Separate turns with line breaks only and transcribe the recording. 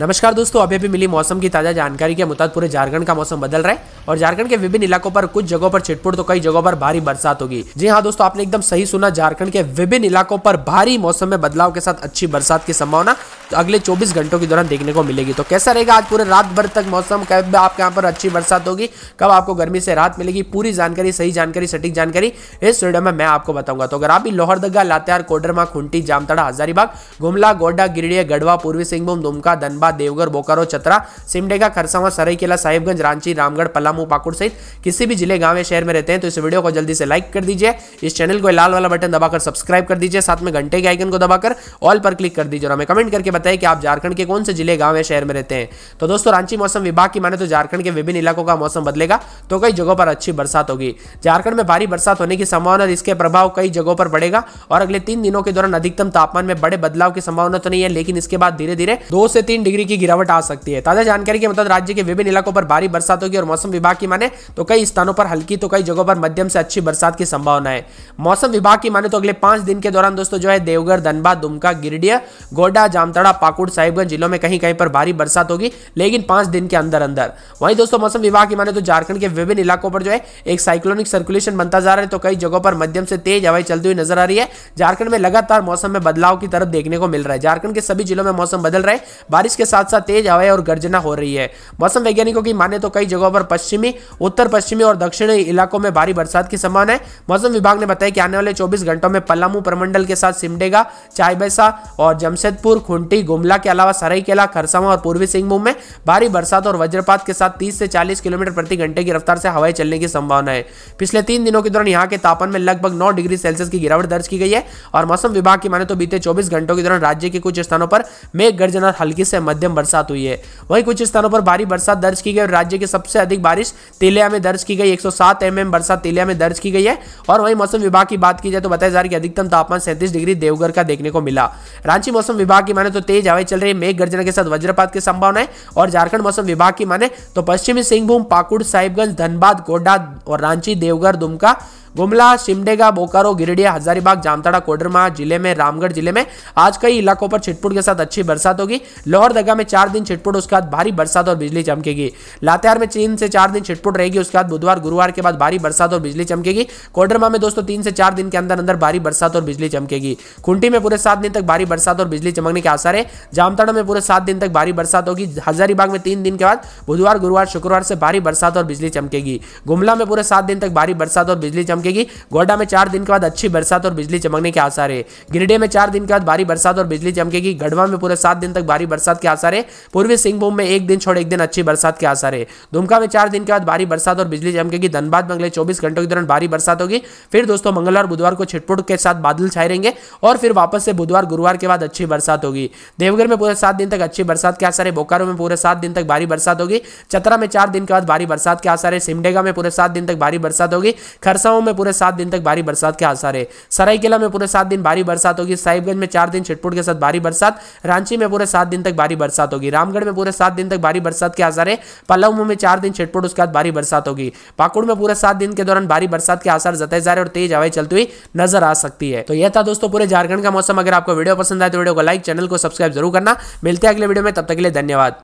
नमस्कार दोस्तों अभी अभी मिली मौसम की ताज़ा जानकारी के मुताबिक पूरे झारखंड का मौसम बदल रहा है और झारखंड के विभिन्न इलाकों पर कुछ जगहों पर छिटपुट तो कई जगहों पर भारी बरसात होगी जी हाँ दोस्तों आपने एकदम सही सुना झारखंड के विभिन्न इलाकों पर भारी मौसम में बदलाव के साथ अच्छी बरसात की संभावना तो अगले चौबीस घंटों के दौरान देखने को मिलेगी तो कैसा रहेगा आज पूरे रात भर तक मौसम कब आपके यहाँ पर अच्छी बरसात होगी कब आपको गर्मी से राहत मिलेगी पूरी जानकारी सही जानकारी सटीक जानकारी इस वीडियो में मैं आपको बताऊंगा तो अगर आप भी लोहरदगा लातेहार कोडरमा खुंटी जामताड़ा हजारीबाग गुमला गोड्डा गिरडिया गढ़वा पूर्वी सिंहभूम दुमका धनबाद चिंबा देवघर बोकारो चतरा सिमडेगा खरसावा सराईकेला साहिबगंज रांची रामगढ़ पलामू पाकुड़ सहित किसी भी जिले गांव या शहर में रहते हैं तो इस वीडियो को जल्दी से लाइक कर दीजिए इस चैनल को लाल वाला बटन दबाकर सब्सक्राइब कर दीजिए साथ में घंटे के आइकन को दबाकर ऑल पर क्लिक कर दीजिए और हमें कमेंट करके बताए कि आप झारखंड के कौन से जिले गांव या शहर में रहते हैं तो दोस्तों रांची मौसम विभाग की माने तो झारखंड के विभिन्न इलाकों का मौसम बदलेगा तो कई जगहों पर अच्छी बरसात होगी झारखंड में भारी बरसात होने की संभावना इसके प्रभाव कई जगहों पर बढ़ेगा और अगले तीन दिनों के दौरान अधिकतम तापमान में बड़े बदलाव की संभावना तो नहीं है लेकिन इसके बाद धीरे धीरे दो से तीन डिग्री डिग्री की गिरावट आ सकती है ताजा जानकारी के मतलब राज्य के विभिन्न इलाकों पर भारी बरसात होगी और मौसम विभाग की माने तो कई स्थानों पर हल्की तो कई जगहों पर मध्यम से अच्छी बरसात की संभावना है मौसम विभाग की माने तो अगले पांच दिन के दौरान दोस्तों जो है देवघर धनबाद दुमका गिरडिया गोड्डा जामताड़ा पाकुड़ साहिबगंज जिलों में कहीं कहीं पर भारी बरसात होगी लेकिन पांच दिन के अंदर अंदर वहीं दोस्तों मौसम विभाग की माने तो झारखंड के विभिन्न इलाकों पर जो है एक साइक्लोनिक सर्कुलेशन बनता जा रहा है तो कई जगहों पर मध्यम से तेज हवाएं चलती हुई नजर आ रही है झारखंड में लगातार मौसम में बदलाव की तरफ देखने को मिल रहा है झारखंड के सभी जिलों में मौसम बदल रहे है बारिश के के साथ साथ तेज हवाएं और गर्जना हो रही है मौसम वैज्ञानिकों की माने तो कई जगहों पर पश्चिमी उत्तर पश्चिमी और दक्षिणी इलाकों में भारी बरसात की संभावना है मौसम विभाग ने बताया कि आने वाले चौबीस घंटों में पलामू प्रमंडल के साथ सिमडेगा चायबैसा और जमशेदपुर खुंटी गुमला के अलावा सराईकेला खरसावा और पूर्वी सिंहभूम में भारी बरसात और वज्रपात के साथ तीस से चालीस किलोमीटर प्रति घंटे की रफ्तार से हवाएं चलने की संभावना है पिछले तीन दिनों के दौरान यहाँ के तापमान में लगभग नौ डिग्री सेल्सियस की गिरावट दर्ज की गई है और मौसम विभाग की माने तो बीते चौबीस घंटों के दौरान राज्य के कुछ स्थानों पर मेघ गर्जना हल्की से मध्यम बरसात हुई है वहीं कुछ स्थानों पर भारी बरसात दर्ज की गई और राज्य की सबसे अधिक बारिश तेलिया में दर्ज की गई एक सौ mm बरसात तेलिया में दर्ज की गई है और वहीं मौसम विभाग की बात की जाए तो बताया जा रहा है कि अधिकतम तापमान सैंतीस डिग्री देवघर का देखने को मिला रांची मौसम विभाग की माने तो तेज हवाएं चल रही मेघ गर्जना के साथ वज्रपात की संभावना है और झारखंड मौसम विभाग की माने तो पश्चिमी सिंहभूम पाकुड़ साहिबगंज धनबाद गोड्डा और रांची देवघर दुमका गुमला सिमडेगा बोकारो गिरिडीह हजारीबाग जामताड़ा कोडरमा जिले में रामगढ़ जिले में आज कई इलाकों पर छिटपुट के साथ अच्छी बरसात होगी लोहरदगा दगा में चार दिन छिटपुट उसके बाद भारी बरसात और बिजली चमकेगी लातेहार में तीन से चार दिन छिटपुट रहेगी उसके बाद बुधवार गुरुवार के बाद भारी बरसात और बिजली चमकेगी कोडरमा में दोस्तों तीन से चार दिन के अंदर अंदर भारी बरसात और बिजली चमकेगी खुंटी में पूरे सात दिन तक भारी बरसात और बिजली चमकने के आसार है जामताड़ा में पूरे सात दिन तक भारी बरसात होगी हजारीबाग में तीन दिन के बाद बुधवार गुरुवार शुक्रवार से भारी बरसात और बिजली चमकेगी गुमला में पूरे सात दिन तक भारी बरसात और बिजली चमके चमकेगी गोड्डा में चार दिन के बाद अच्छी बरसात और बिजली चमकने के आसार है गिरिडे में चार दिन के बाद भारी बरसात और बिजली चमकेगी गढ़वा में पूरे सात दिन तक भारी बरसात के आसार है पूर्वी सिंहभूम में एक दिन छोड़ एक दिन अच्छी बरसात के आसार है दुमका में चार दिन के बाद भारी बरसात और बिजली चमकेगी धनबाद में अगले चौबीस घंटों के दौरान भारी बरसात होगी फिर दोस्तों मंगलवार बुधवार को छिटपुट के साथ बादल छाए रहेंगे और फिर वापस से बुधवार गुरुवार के बाद अच्छी बरसात होगी देवघर में पूरे सात दिन तक अच्छी बरसात के आसार है बोकारो में पूरे सात दिन तक भारी बरसात होगी चतरा में चार दिन के बाद भारी बरसात के आसार है सिमडेगा में पूरे सात दिन तक भारी बरसात होगी खरसाओं में में पूरे सात दिन तक भारी बरसात के आसार है सरायकेला में पूरे सात दिन भारी बरसात होगी साहिबगंज में चार दिन छिटपुट के साथ भारी बरसात रांची में पूरे सात दिन तक भारी बरसात होगी रामगढ़ में पूरे सात दिन तक भारी बरसात के आसार है पलामू में चार दिन छिटपुट उसके बाद भारी बरसात होगी पाकुड़ में पूरे सात दिन के दौरान भारी बरसात के आसार जताए जा रहे और तेज हवाएं चलती हुई नजर आ सकती है तो यह था दोस्तों पूरे झारखंड का मौसम अगर आपको वीडियो पसंद आए तो वीडियो को लाइक चैनल को सब्सक्राइब जरूर करना मिलते हैं अगले वीडियो में तब तक के लिए धन्यवाद